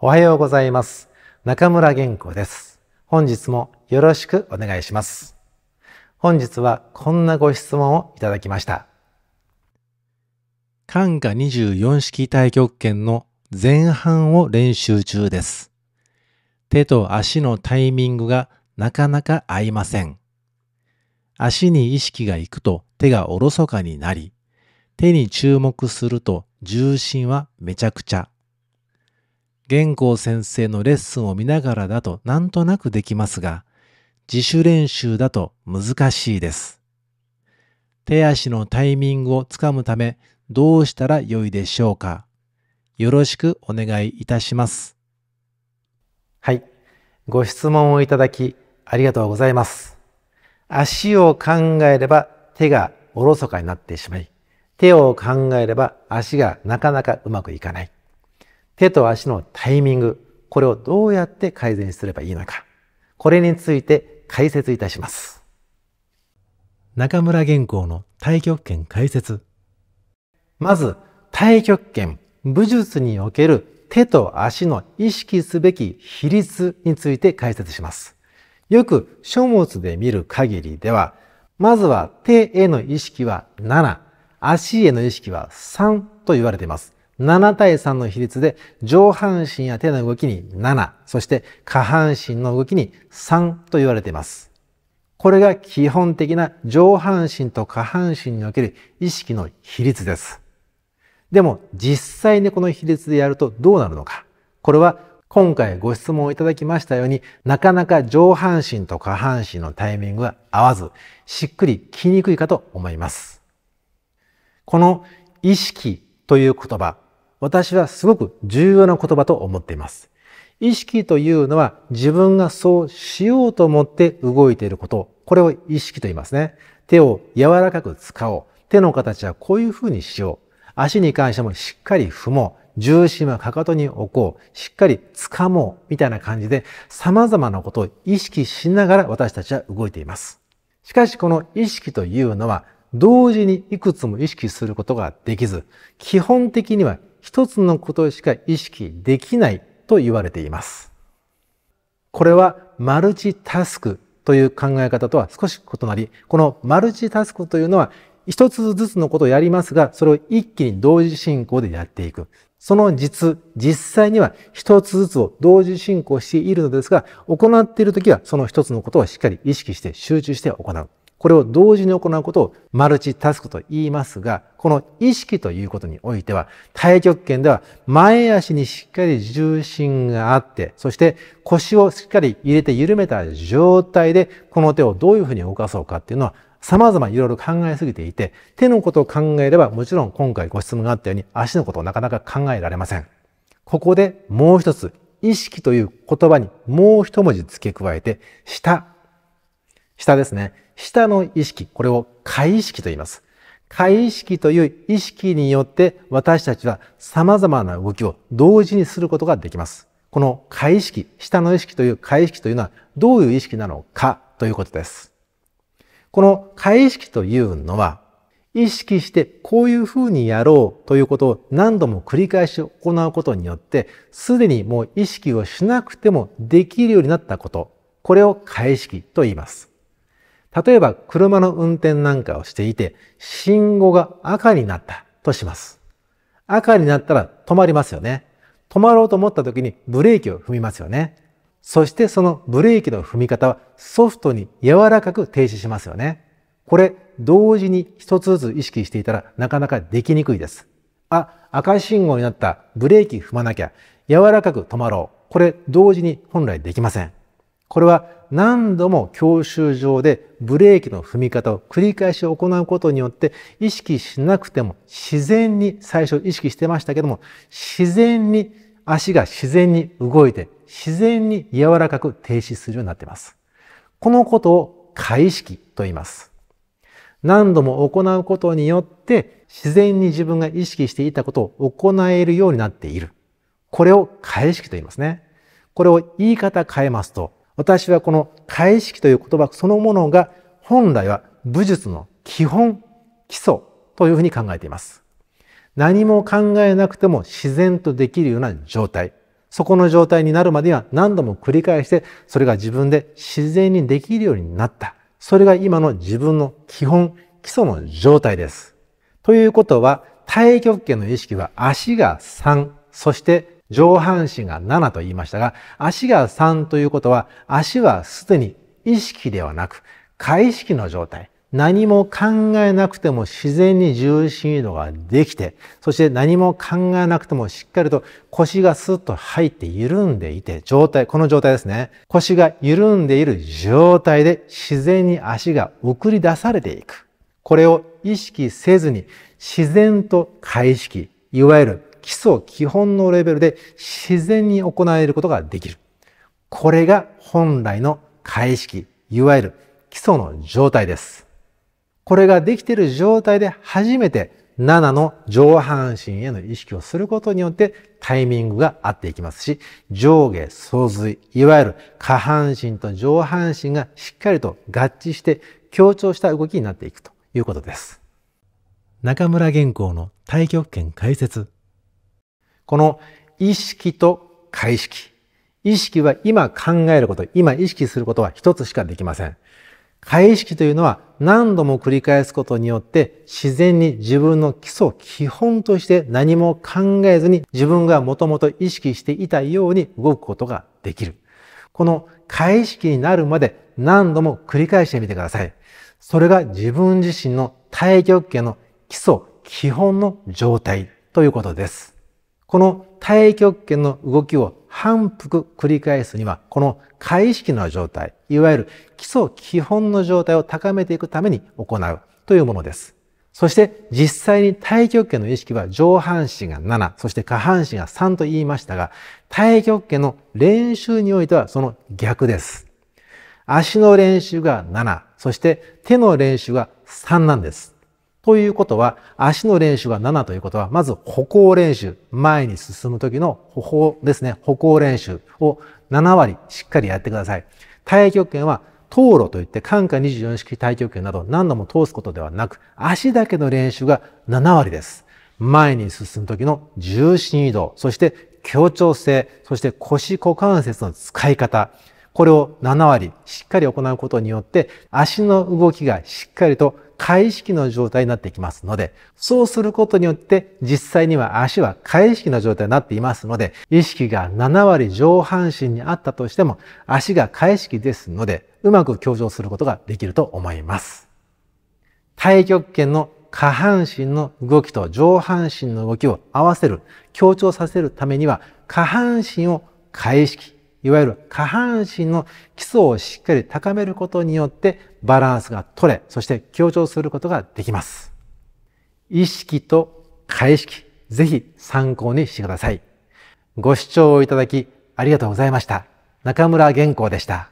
おはようございます。中村玄子です。本日もよろしくお願いします。本日はこんなご質問をいただきました。漢歌24式太極拳の前半を練習中です。手と足のタイミングがなかなか合いません。足に意識が行くと手がおろそかになり、手に注目すると重心はめちゃくちゃ。玄光先生のレッスンを見ながらだとなんとなくできますが、自主練習だと難しいです。手足のタイミングをつかむため、どうしたらよいでしょうかよろしくお願いいたします。はい。ご質問をいただき、ありがとうございます。足を考えれば手がおろそかになってしまい、手を考えれば足がなかなかうまくいかない。手と足のタイミング、これをどうやって改善すればいいのか、これについて解説いたします。中村原稿の太極拳解説。まず、太極拳、武術における手と足の意識すべき比率について解説します。よく書物で見る限りでは、まずは手への意識は7、足への意識は3と言われています。7対3の比率で上半身や手の動きに7、そして下半身の動きに3と言われています。これが基本的な上半身と下半身における意識の比率です。でも実際にこの比率でやるとどうなるのか。これは今回ご質問をいただきましたように、なかなか上半身と下半身のタイミングが合わず、しっくりきにくいかと思います。この意識という言葉、私はすごく重要な言葉と思っています。意識というのは自分がそうしようと思って動いていること。これを意識と言いますね。手を柔らかく使おう。手の形はこういう風にしよう。足に関してもしっかり踏もう。重心はかかとに置こう。しっかり掴もう。みたいな感じで様々なことを意識しながら私たちは動いています。しかしこの意識というのは同時にいくつも意識することができず、基本的には一つのことしか意識できないと言われています。これはマルチタスクという考え方とは少し異なり、このマルチタスクというのは一つずつのことをやりますが、それを一気に同時進行でやっていく。その実、実際には一つずつを同時進行しているのですが、行っているときはその一つのことをしっかり意識して集中して行う。これを同時に行うことをマルチタスクと言いますが、この意識ということにおいては、太極拳では前足にしっかり重心があって、そして腰をしっかり入れて緩めた状態で、この手をどういうふうに動かそうかっていうのは、様々いろいろ考えすぎていて、手のことを考えれば、もちろん今回ご質問があったように、足のことをなかなか考えられません。ここでもう一つ、意識という言葉にもう一文字付け加えて、下。下ですね。下の意識、これを解意識と言います。解意識という意識によって私たちは様々な動きを同時にすることができます。この解意識、下の意識という解意識というのはどういう意識なのかということです。この解意識というのは意識してこういうふうにやろうということを何度も繰り返し行うことによってすでにもう意識をしなくてもできるようになったことこれを解意識と言います例えば車の運転なんかをしていて、信号が赤になったとします。赤になったら止まりますよね。止まろうと思った時にブレーキを踏みますよね。そしてそのブレーキの踏み方はソフトに柔らかく停止しますよね。これ同時に一つずつ意識していたらなかなかできにくいです。あ、赤信号になった、ブレーキ踏まなきゃ、柔らかく止まろう。これ同時に本来できません。これは何度も教習上でブレーキの踏み方を繰り返し行うことによって意識しなくても自然に最初意識してましたけども自然に足が自然に動いて自然に柔らかく停止するようになっています。このことを開意識と言います。何度も行うことによって自然に自分が意識していたことを行えるようになっている。これを開意識と言いますね。これを言い方変えますと私はこの解式という言葉そのものが本来は武術の基本、基礎というふうに考えています。何も考えなくても自然とできるような状態。そこの状態になるまでは何度も繰り返して、それが自分で自然にできるようになった。それが今の自分の基本、基礎の状態です。ということは、太極拳の意識は足が3、そして上半身が7と言いましたが、足が3ということは、足はすでに意識ではなく、回意識の状態。何も考えなくても自然に重心移動ができて、そして何も考えなくてもしっかりと腰がスッと入って緩んでいて、状態、この状態ですね。腰が緩んでいる状態で自然に足が送り出されていく。これを意識せずに自然と開意識、いわゆる基礎基本のレベルで自然に行えることができる。これが本来の解式、いわゆる基礎の状態です。これができている状態で初めて7の上半身への意識をすることによってタイミングが合っていきますし、上下相随、いわゆる下半身と上半身がしっかりと合致して強調した動きになっていくということです。中村原稿の太極拳解説この意識と解識。意識は今考えること、今意識することは一つしかできません。解識というのは何度も繰り返すことによって自然に自分の基礎、基本として何も考えずに自分がもともと意識していたように動くことができる。この解識になるまで何度も繰り返してみてください。それが自分自身の太極拳の基礎、基本の状態ということです。この太極拳の動きを反復繰り返すには、この下意識の状態、いわゆる基礎基本の状態を高めていくために行うというものです。そして実際に太極拳の意識は上半身が7、そして下半身が3と言いましたが、太極拳の練習においてはその逆です。足の練習が7、そして手の練習が3なんです。ということは、足の練習が7ということは、まず歩行練習、前に進む時の歩行ですね、歩行練習を7割しっかりやってください。太極拳は、通路といって、関下24式太極拳など何度も通すことではなく、足だけの練習が7割です。前に進む時の重心移動、そして協調性、そして腰股関節の使い方、これを7割しっかり行うことによって、足の動きがしっかりと開式の状態になってきますので、そうすることによって実際には足は開式の状態になっていますので、意識が7割上半身にあったとしても足が開式ですので、うまく強調することができると思います。太極拳の下半身の動きと上半身の動きを合わせる、強調させるためには、下半身を開式、いわゆる下半身の基礎をしっかり高めることによってバランスが取れ、そして強調することができます。意識と解式ぜひ参考にしてください。ご視聴いただきありがとうございました。中村玄光でした。